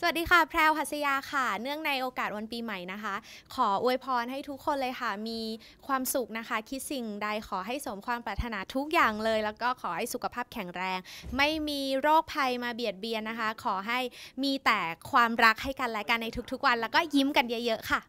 สวัสดีค่ะ แพรวหัสยาค่ะ เนื่องในโอกาสวันปีใหม่นะคะ ขออวยพรให้ทุกคนเลยค่ะ มีความสุขนะคะ คิดสิ่งใดขอให้สมความปรารถนาทุกอย่างเลย แล้วก็ขอให้สุขภาพแข็งแรง ไม่มีโรคภัยมาเบียดเบียนนะคะ ขอให้มีแต่ความรักให้กันและกันในทุกๆวัน แล้วก็ยิ้มกันเยอะๆค่ะ